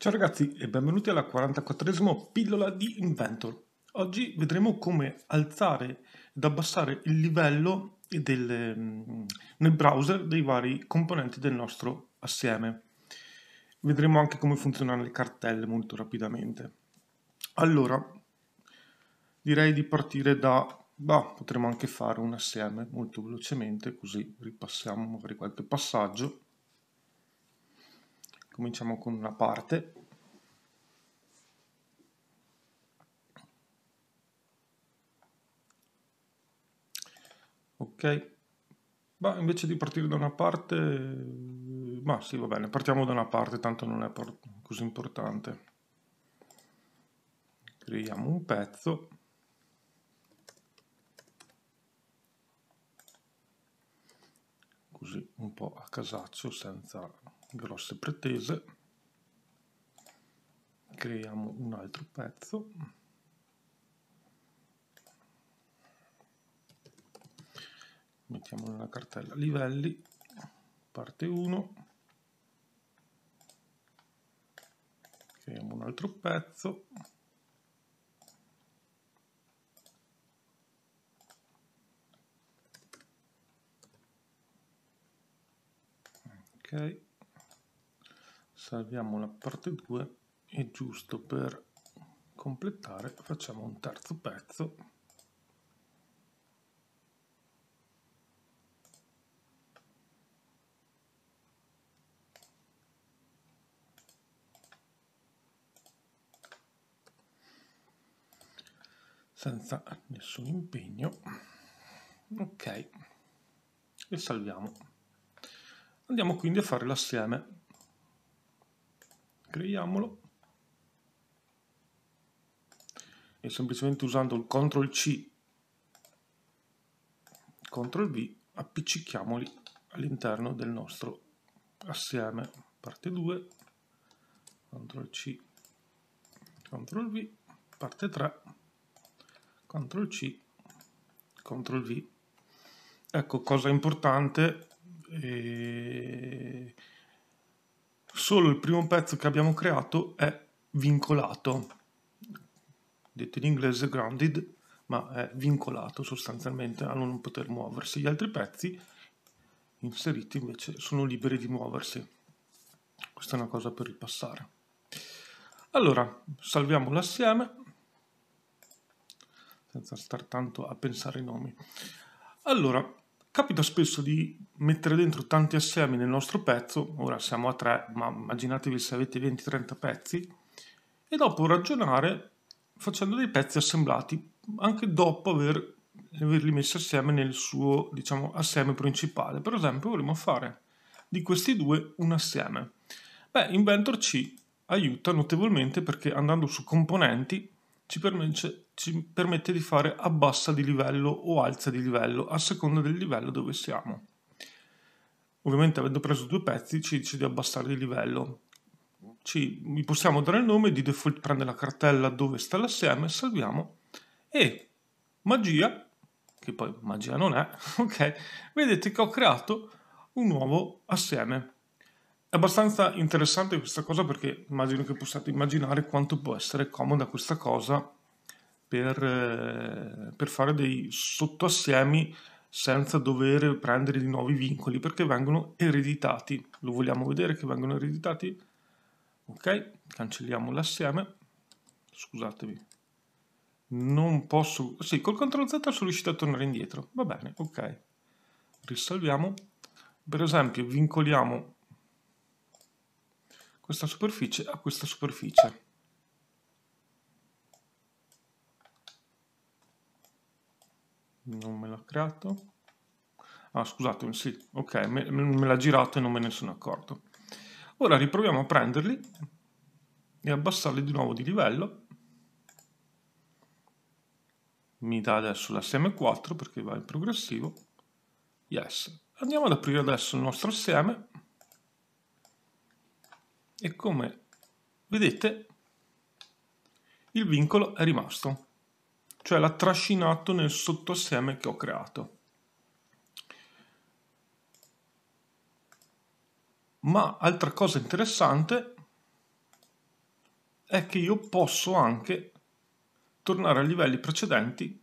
Ciao ragazzi e benvenuti alla 44esima pillola di Inventor. Oggi vedremo come alzare ed abbassare il livello del, mm, nel browser dei vari componenti del nostro assieme. Vedremo anche come funzionano le cartelle molto rapidamente. Allora, direi di partire da... Bah, potremmo anche fare un assieme molto velocemente, così ripassiamo magari qualche passaggio cominciamo con una parte ok ma invece di partire da una parte ma sì va bene partiamo da una parte tanto non è così importante creiamo un pezzo così un po' a casaccio senza grosse pretese creiamo un altro pezzo mettiamo nella cartella livelli parte 1 creiamo un altro pezzo ok salviamo la parte 2 e giusto per completare facciamo un terzo pezzo senza nessun impegno ok e salviamo andiamo quindi a fare l'assieme creiamolo e semplicemente usando il CTRL C CTRL V appiccichiamoli all'interno del nostro assieme parte 2 CTRL C CTRL V parte 3 CTRL C CTRL V ecco cosa importante eh, Solo il primo pezzo che abbiamo creato è vincolato, detto in inglese grounded, ma è vincolato sostanzialmente a non poter muoversi. Gli altri pezzi inseriti invece sono liberi di muoversi. Questa è una cosa per ripassare. Allora, salviamo l'assieme, senza star tanto a pensare i nomi. Allora, Capita spesso di mettere dentro tanti assiemi nel nostro pezzo, ora siamo a tre, ma immaginatevi se avete 20-30 pezzi, e dopo ragionare facendo dei pezzi assemblati, anche dopo aver, averli messi assieme nel suo diciamo, assieme principale. Per esempio vorremmo fare di questi due un assieme. Beh, Inventor ci aiuta notevolmente perché andando su componenti ci permette, ci permette di fare abbassa di livello o alza di livello a seconda del livello dove siamo. Ovviamente avendo preso due pezzi ci dice di abbassare di livello. Ci, possiamo dare il nome, di default prende la cartella dove sta l'assieme, salviamo e magia, che poi magia non è, ok, vedete che ho creato un nuovo assieme è abbastanza interessante questa cosa perché immagino che possiate immaginare quanto può essere comoda questa cosa per, eh, per fare dei sottoassiemi senza dover prendere di nuovi vincoli perché vengono ereditati. Lo vogliamo vedere che vengono ereditati? Ok, cancelliamo l'assieme. Scusatemi. Non posso... Sì, col CTRL Z sono riuscito a tornare indietro. Va bene, ok. Risalviamo. Per esempio, vincoliamo questa superficie a questa superficie. Non me l'ha creato. Ah, scusatemi, sì, ok, me, me l'ha girato e non me ne sono accorto. Ora riproviamo a prenderli e abbassarli di nuovo di livello. Mi dà adesso l'assieme 4 perché va in progressivo. Yes. Andiamo ad aprire adesso il nostro assieme e come vedete il vincolo è rimasto, cioè l'ha trascinato nel sottoassieme che ho creato. Ma altra cosa interessante è che io posso anche tornare ai livelli precedenti.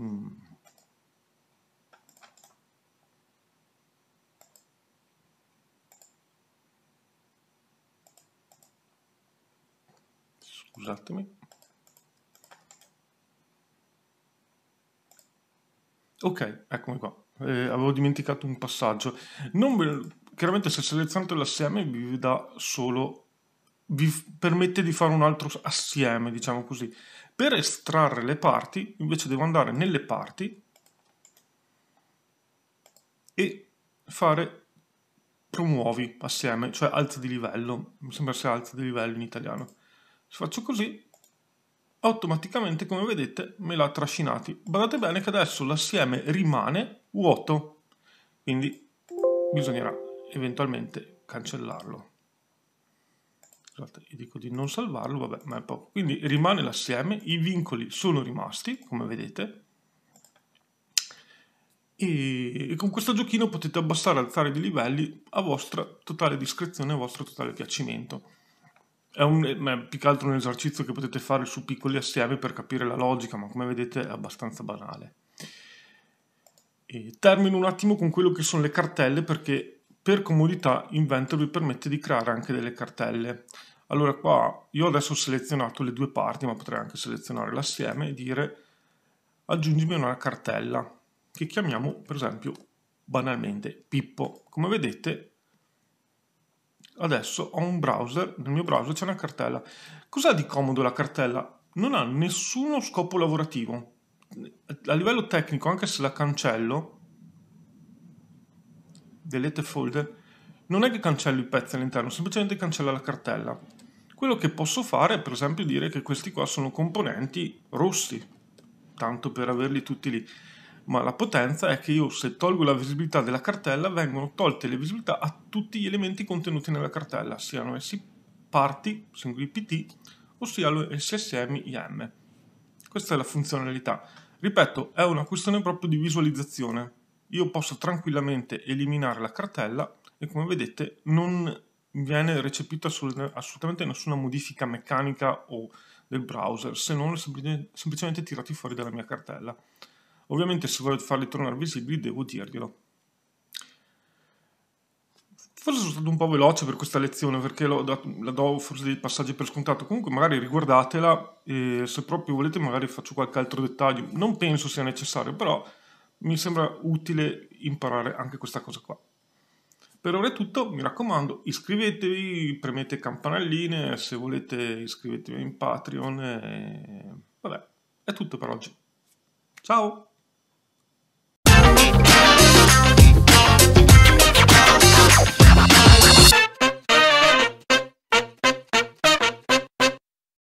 Mm. scusatemi. Ok, eccomi qua. Eh, avevo dimenticato un passaggio. Non, chiaramente se selezionate l'assieme vi dà solo vi permette di fare un altro assieme, diciamo così. Per estrarre le parti, invece devo andare nelle parti e fare promuovi assieme, cioè alza di livello, mi sembra sia alza di livello in italiano se faccio così automaticamente come vedete me l'ha trascinati guardate bene che adesso l'assieme rimane vuoto quindi bisognerà eventualmente cancellarlo Scusate, io dico di non salvarlo vabbè ma è poco quindi rimane l'assieme i vincoli sono rimasti come vedete e, con questo giochino potete abbassare e alzare dei livelli a vostra totale discrezione a vostro totale piacimento è un, è più che altro un esercizio che potete fare su piccoli assiemi per capire la logica, ma come vedete è abbastanza banale. E termino un attimo con quello che sono le cartelle, perché per comodità Inventor vi permette di creare anche delle cartelle. Allora qua io adesso ho selezionato le due parti, ma potrei anche selezionare l'assieme e dire aggiungimi una cartella, che chiamiamo per esempio banalmente Pippo. Come vedete adesso ho un browser, nel mio browser c'è una cartella. Cos'ha di comodo la cartella? Non ha nessuno scopo lavorativo. A livello tecnico, anche se la cancello, delete folder, non è che cancello i pezzi all'interno, semplicemente cancella la cartella. Quello che posso fare è per esempio dire che questi qua sono componenti rossi, tanto per averli tutti lì ma la potenza è che io se tolgo la visibilità della cartella vengono tolte le visibilità a tutti gli elementi contenuti nella cartella, siano essi parti, singoli pt, ossia lo SSM IM. Questa è la funzionalità. Ripeto, è una questione proprio di visualizzazione. Io posso tranquillamente eliminare la cartella e come vedete non viene recepita assolutamente nessuna modifica meccanica o del browser, se non semplicemente tirati fuori dalla mia cartella. Ovviamente se volete farli tornare visibili devo dirglielo. Forse sono stato un po' veloce per questa lezione perché dato, la do forse dei passaggi per scontato, comunque magari riguardatela e se proprio volete magari faccio qualche altro dettaglio, non penso sia necessario, però mi sembra utile imparare anche questa cosa qua. Per ora è tutto, mi raccomando, iscrivetevi, premete campanelline, se volete iscrivetevi in Patreon, e... vabbè, è tutto per oggi. Ciao!